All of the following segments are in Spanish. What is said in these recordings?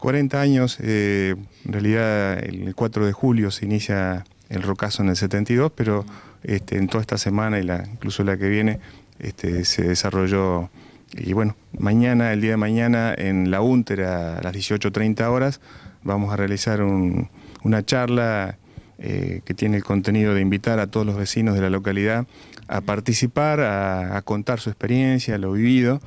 40 años, eh, en realidad el 4 de julio se inicia el rocazo en el 72, pero este, en toda esta semana y la, incluso la que viene este, se desarrolló. Y bueno, mañana, el día de mañana, en la UNTER, a las 18.30 horas, vamos a realizar una charla eh, que tiene el contenido de invitar a todos los vecinos de la localidad a participar, a, contar su experiencia, lo vivido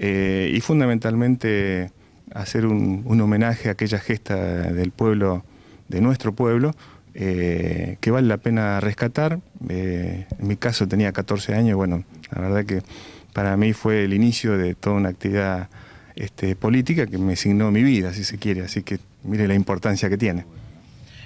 eh, y fundamentalmente hacer un, homenaje a aquella gesta del pueblo, de nuestro pueblo, eh, que vale la pena rescatar. Eh, en mi caso tenía 14 años, bueno, la verdad que para mí fue el inicio de toda una actividad este, política que me signó mi vida, si se quiere, así que mire la importancia que tiene.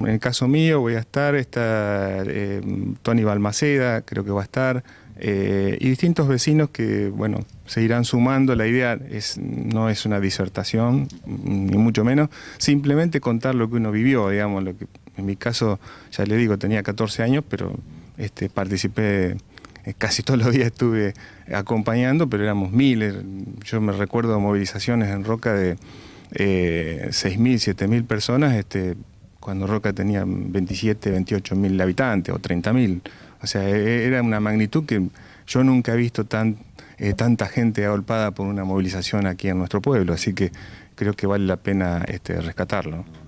En el caso mío voy a estar, está eh, Tony Balmaceda, creo que va a estar, eh, y distintos vecinos que, bueno, se irán sumando. La idea es, no es una disertación, ni mucho menos, simplemente contar lo que uno vivió, digamos, lo que en mi caso, ya le digo, tenía 14 años, pero este, participé, eh, casi todos los días estuve acompañando, pero éramos miles. Yo me recuerdo movilizaciones en Roca de eh, 6.000, 7.000 personas, este, cuando Roca tenía 27, 28.000 habitantes o 30.000 o sea, e, e, era una magnitud que yo nunca he visto tan, eh, tanta gente agolpada por una movilización aquí en nuestro pueblo, así que creo que vale la pena este, rescatarlo.